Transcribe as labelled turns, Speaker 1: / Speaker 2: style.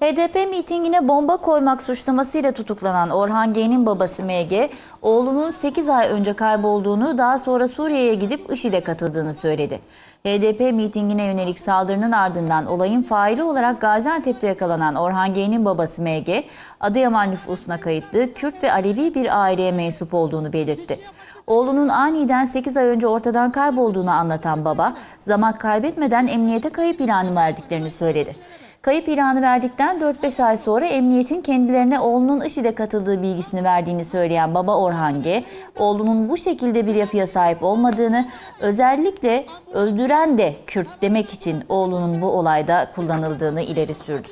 Speaker 1: HDP mitingine bomba koymak suçlamasıyla tutuklanan Orhan G'nin babası MG, oğlunun 8 ay önce kaybolduğunu daha sonra Suriye'ye gidip IŞİD'e katıldığını söyledi. HDP mitingine yönelik saldırının ardından olayın faili olarak Gaziantep'te yakalanan Orhan G'nin babası MG, Adıyaman nüfusuna kayıtlı Kürt ve Alevi bir aileye mensup olduğunu belirtti. Oğlunun aniden 8 ay önce ortadan kaybolduğunu anlatan baba, zaman kaybetmeden emniyete kayıp ilanı verdiklerini söyledi. Kayıp ilanı verdikten 4-5 ay sonra emniyetin kendilerine oğlunun IŞİD'e katıldığı bilgisini verdiğini söyleyen baba Orhan G, oğlunun bu şekilde bir yapıya sahip olmadığını, özellikle öldüren de Kürt demek için oğlunun bu olayda kullanıldığını ileri sürdü.